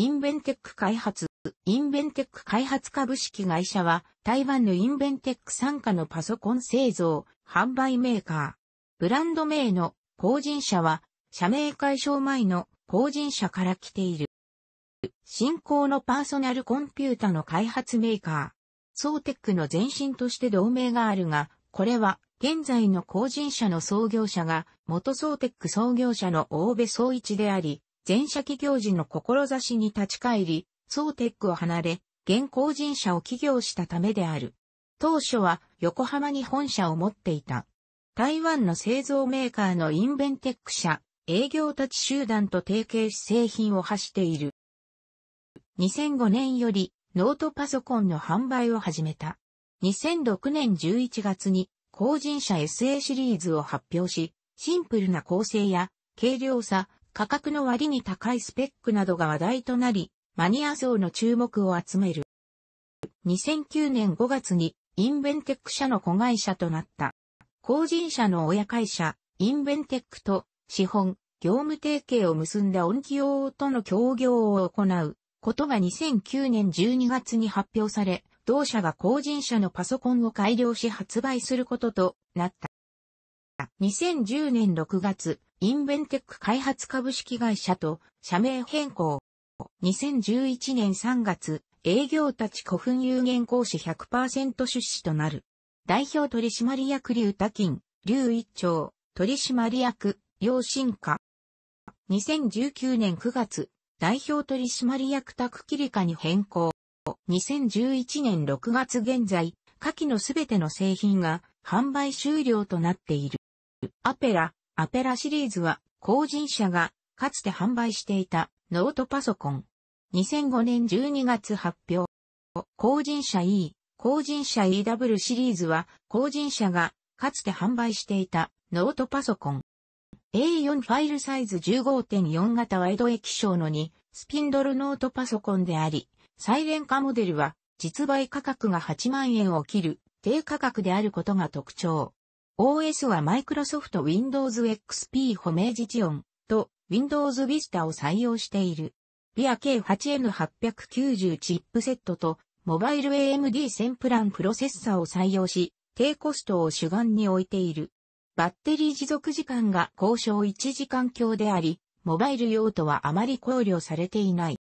インベンテック開発。インベンテック開発株式会社は、台湾のインベンテック傘下のパソコン製造、販売メーカー。ブランド名の法人社は、社名解消前の法人社から来ている。新興のパーソナルコンピュータの開発メーカー。ソーテックの前身として同盟があるが、これは現在の法人社の創業者が元ソーテック創業者の大部総一であり、前社企業時の志に立ち返り、ソーテックを離れ、現行人社を起業したためである。当初は横浜に本社を持っていた。台湾の製造メーカーのインベンテック社、営業立ち集団と提携し製品を発している。2005年よりノートパソコンの販売を始めた。2006年11月に工人社 SA シリーズを発表し、シンプルな構成や軽量さ、価格の割に高いスペックなどが話題となり、マニア層の注目を集める。2009年5月にインベンテック社の子会社となった。工人社の親会社、インベンテックと資本、業務提携を結んだ恩企用との協業を行うことが2009年12月に発表され、同社が工人社のパソコンを改良し発売することとなった。2010年6月、インベンテック開発株式会社と社名変更。2011年3月、営業たち古墳有限講師100%出資となる。代表取締役竜多金、竜一丁、取締役、陽進化。2019年9月、代表取締役宅切り化に変更。2011年6月現在、下記のすべての製品が販売終了となっている。アペラ、アペラシリーズは、後人社が、かつて販売していた、ノートパソコン。2005年12月発表。後人社 E、工人社 EW シリーズは、後人社が、かつて販売していた、ノートパソコン。A4 ファイルサイズ15.4型ワイド液晶の2、スピンドルノートパソコンであり、サイレン化モデルは、実売価格が8万円を切る、低価格であることが特徴。OS は Microsoft Windows XP ホメージチオンと Windows Vista を採用している。ビア K8N890 チップセットとモバイル a m d 1 0プランプロセッサーを採用し、低コストを主眼に置いている。バッテリー持続時間が交渉1時間強であり、モバイル用途はあまり考慮されていない。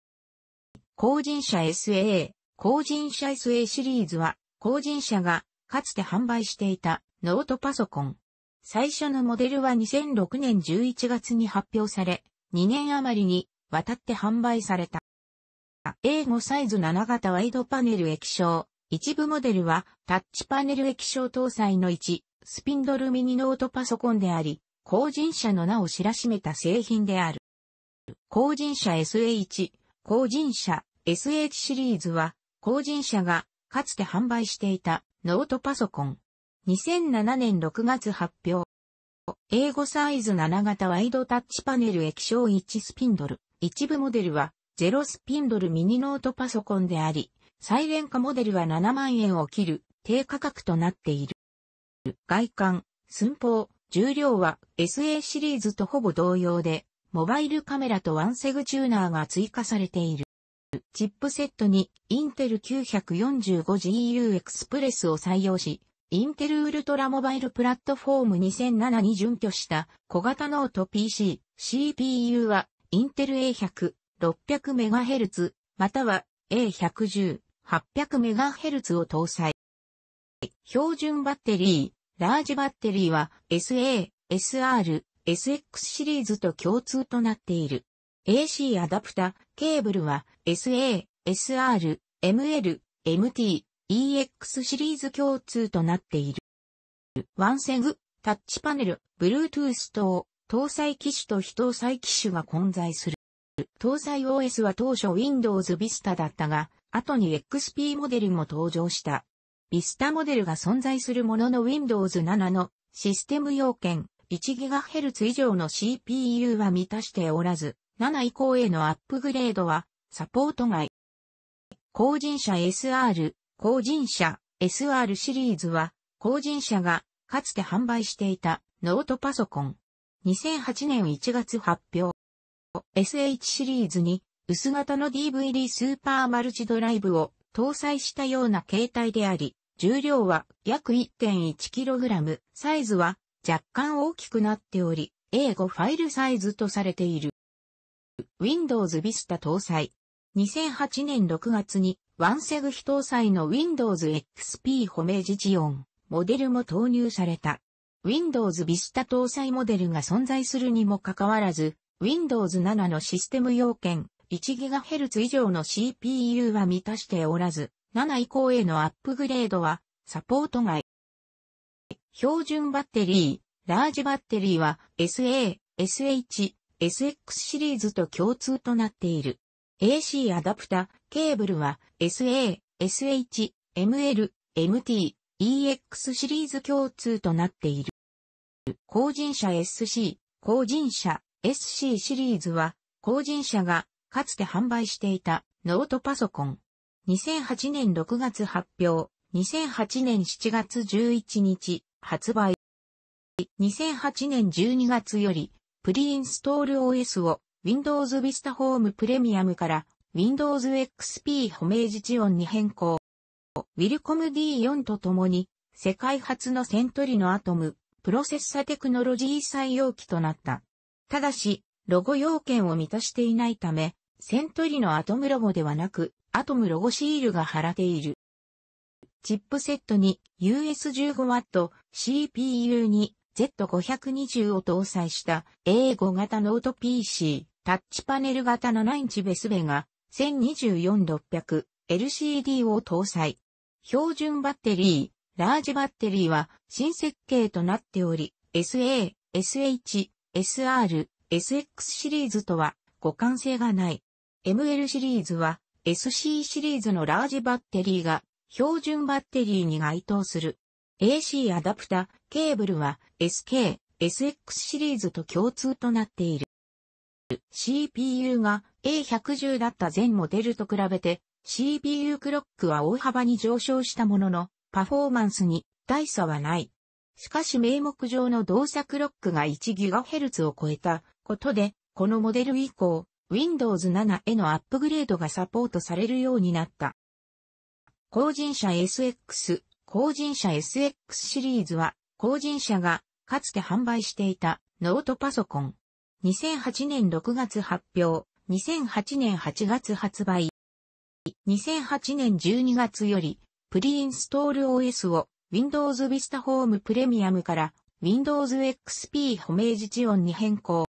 後人社 SA、後人社 SA シリーズは、後人社がかつて販売していたノートパソコン。最初のモデルは2006年11月に発表され、2年余りにわたって販売された。A5 サイズ7型ワイドパネル液晶。一部モデルはタッチパネル液晶搭載の1、スピンドルミニノートパソコンであり、後人社の名を知らしめた製品である。後人社 SH、後人社 SH シリーズは、後人社がかつて販売していたノートパソコン、2007年6月発表。英語サイズ7型ワイドタッチパネル液晶1スピンドル。一部モデルは0スピンドルミニノートパソコンであり、再廉化モデルは7万円を切る低価格となっている。外観、寸法、重量は SA シリーズとほぼ同様で、モバイルカメラとワンセグチューナーが追加されている。チップセットにインテル 945GU エクスプレスを採用し、インテルウルトラモバイルプラットフォーム2007に準拠した小型ノート PC、CPU はインテル A100、600MHz、または A110、800MHz を搭載。標準バッテリー、ラージバッテリーは SA、SR、SX シリーズと共通となっている。AC アダプタ、ケーブルは SA、SR、ML、MT、EX シリーズ共通となっている。ワンセグ、タッチパネル、Bluetooth 等、搭載機種と非搭載機種が混在する。搭載 OS は当初 Windows Vista だったが、後に XP モデルも登場した。Vista モデルが存在するものの Windows 7のシステム要件 1GHz 以上の CPU は満たしておらず、7以降へのアップグレードはサポート外。後人者 SR 後人社 SR シリーズは、後人社がかつて販売していたノートパソコン。2008年1月発表。SH シリーズに薄型の DVD スーパーマルチドライブを搭載したような形態であり、重量は約 1.1kg、サイズは若干大きくなっており、A5 ファイルサイズとされている。Windows Vista 搭載。2008年6月にワンセグ非搭載の Windows XP ホメージジオンモデルも投入された。Windows Vista 搭載モデルが存在するにもかかわらず、Windows 7のシステム要件 1GHz 以上の CPU は満たしておらず、7以降へのアップグレードはサポート外。標準バッテリー、ラージバッテリーは SA、SH、SX シリーズと共通となっている。AC アダプタ、ケーブルは SA、SH、ML、MT、EX シリーズ共通となっている。後人車 SC、後人車 SC シリーズは、後人車がかつて販売していたノートパソコン。2008年6月発表、2008年7月11日発売。2008年12月よりプリインストール OS を Windows Vista Home Premium から Windows XP ホメージチオンに変更。ウィルコム D4 とともに、世界初のセントリのアトム、プロセッサテクノロジー採用機となった。ただし、ロゴ要件を満たしていないため、セントリのアトムロゴではなく、アトムロゴシールが貼られている。チップセットに US15W、CPU に Z520 を搭載した A5 型ノート PC。タッチパネル型のナインチベスベが 1024-600LCD を搭載。標準バッテリー、ラージバッテリーは新設計となっており、SA、SH、SR、SX シリーズとは互換性がない。ML シリーズは SC シリーズのラージバッテリーが標準バッテリーに該当する。AC アダプタケーブルは SK、SX シリーズと共通となっている。CPU が A110 だった全モデルと比べて CPU クロックは大幅に上昇したもののパフォーマンスに大差はない。しかし名目上の動作クロックが 1GHz を超えたことで、このモデル以降、Windows 7へのアップグレードがサポートされるようになった。後人者 SX、後人者 SX シリーズは、後人者がかつて販売していたノートパソコン、2008年6月発表、2008年8月発売。2008年12月より、プリインストール OS を Windows Vista Home Premium から Windows XP ホメージチオンに変更。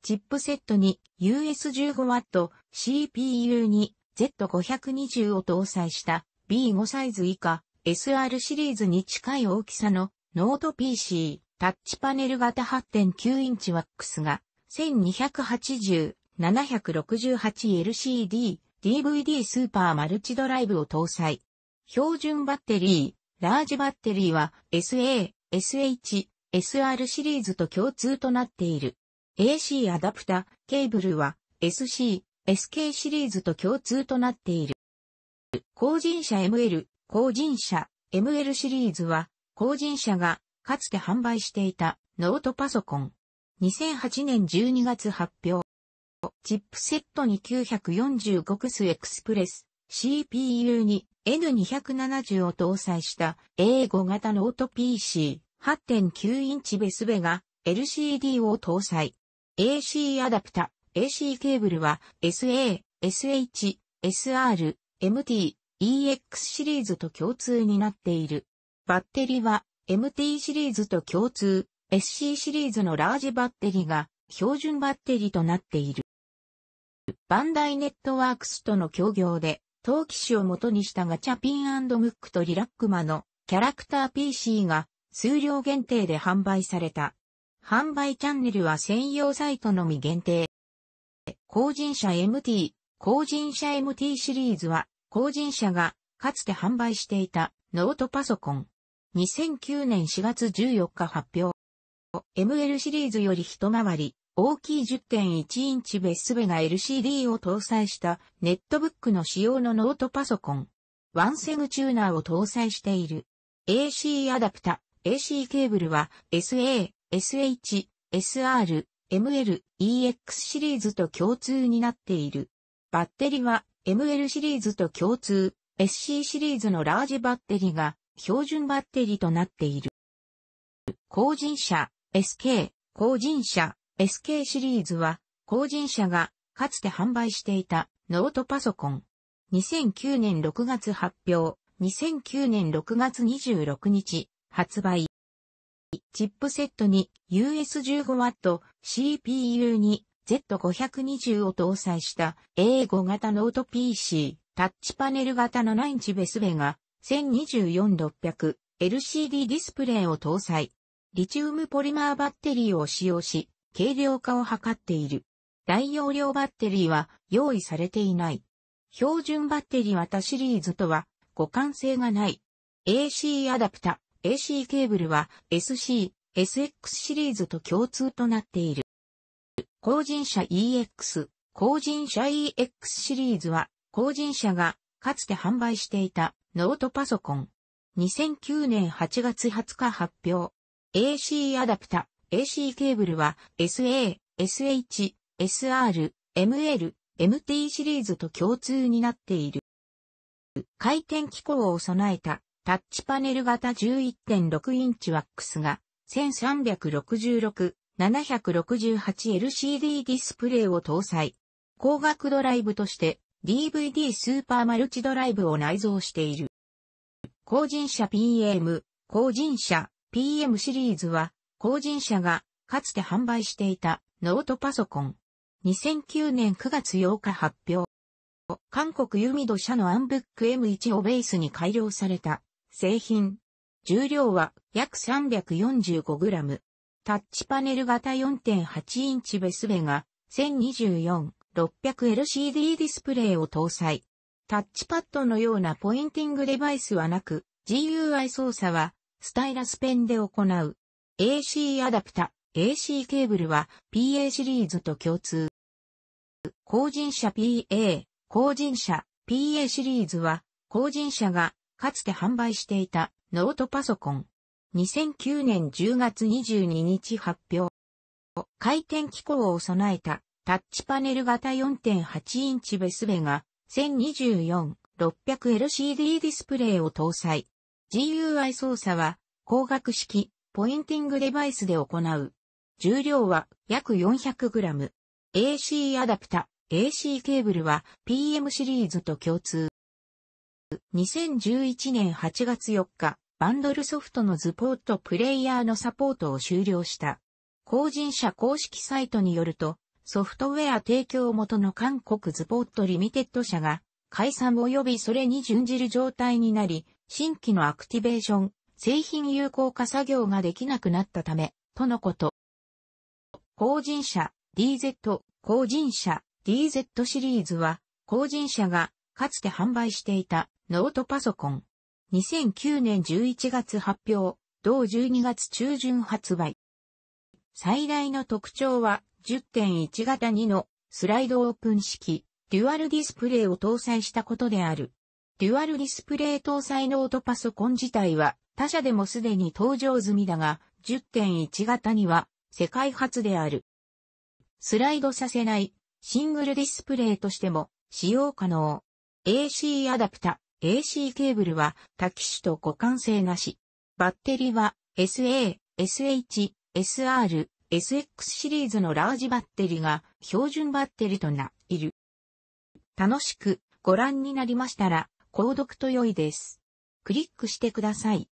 チップセットに US15W CPU に Z520 を搭載した B5 サイズ以下 SR シリーズに近い大きさのノート PC タッチパネル型8.9インチワックスが 1280-768LCD、DVD スーパーマルチドライブを搭載。標準バッテリー、ラージバッテリーは SA、SH、SR シリーズと共通となっている。AC アダプタ、ケーブルは SC、SK シリーズと共通となっている。後人車 ML、後人車 ML シリーズは、後人車がかつて販売していたノートパソコン、2008年12月発表。チップセットに945クスエクスプレス CPU に N270 を搭載した A5 型ノート PC 8.9インチベスベが LCD を搭載。AC アダプタ、AC ケーブルは SA、SH、SR、MT、EX シリーズと共通になっている。バッテリは MT シリーズと共通、SC シリーズのラージバッテリが標準バッテリとなっている。バンダイネットワークスとの協業で、陶機種を元にしたガチャピンムックとリラックマのキャラクター PC が数量限定で販売された。販売チャンネルは専用サイトのみ限定。後人者 MT、後人者 MT シリーズは、後人者がかつて販売していたノートパソコン。2009年4月14日発表。ML シリーズより一回り大きい10.1インチベスベが LCD を搭載したネットブックの仕様のノートパソコン。ワンセグチューナーを搭載している。AC アダプタ、AC ケーブルは SA、SH、SR、ML、EX シリーズと共通になっている。バッテリは ML シリーズと共通、SC シリーズのラージバッテリが標準バッテリとなっている。人 SK、後人社、SK シリーズは、後人社が、かつて販売していた、ノートパソコン。2009年6月発表、2009年6月26日、発売。チップセットに US15W、CPU に Z520 を搭載した A5 型ノート PC、タッチパネル型7インチベスベが 124600LCD 0ディスプレイを搭載。リチウムポリマーバッテリーを使用し、軽量化を図っている。大容量バッテリーは用意されていない。標準バッテリーは他シリーズとは互換性がない。AC アダプタ、AC ケーブルは SC、SX シリーズと共通となっている。後人車 EX、後人車 EX シリーズは、後人車がかつて販売していたノートパソコン。2009年8月20日発表。AC アダプタ、AC ケーブルは SA、SH、SR、ML、MT シリーズと共通になっている。回転機構を備えたタッチパネル型11.6インチワックスが 1366-768LCD ディスプレイを搭載。光学ドライブとして DVD スーパーマルチドライブを内蔵している。後人車 PM、後人車 PM シリーズは、工人社がかつて販売していたノートパソコン。2009年9月8日発表。韓国ユミド社のアンブック M1 をベースに改良された製品。重量は約 345g。タッチパネル型4.8インチベスベが 1024-600LCD ディスプレイを搭載。タッチパッドのようなポインティングデバイスはなく、GUI 操作はスタイラスペンで行う。AC アダプタ、AC ケーブルは PA シリーズと共通。後人者 PA、後人者 PA シリーズは、後人者がかつて販売していたノートパソコン。2009年10月22日発表。回転機構を備えたタッチパネル型4.8インチベスベが 1024-600LCD ディスプレイを搭載。GUI 操作は、光学式、ポインティングデバイスで行う。重量は約 400g。AC アダプタ、AC ケーブルは PM シリーズと共通。2011年8月4日、バンドルソフトのズポートプレイヤーのサポートを終了した。後人者公式サイトによると、ソフトウェア提供元の韓国ズポートリミテッド社が解散及びそれに準じる状態になり、新規のアクティベーション、製品有効化作業ができなくなったため、とのこと。後人車 DZ、後人車 DZ シリーズは、後人車がかつて販売していたノートパソコン。2009年11月発表、同12月中旬発売。最大の特徴は10.1型2のスライドオープン式、デュアルディスプレイを搭載したことである。デュアルディスプレイ搭載ノートパソコン自体は他社でもすでに登場済みだが、10.1型には世界初である。スライドさせないシングルディスプレイとしても使用可能。AC アダプタ、AC ケーブルは多機種と互換性なし。バッテリは SA、SH、SR、SX シリーズのラージバッテリが標準バッテリとな、いる。楽しくご覧になりましたら、購読と良いです。クリックしてください。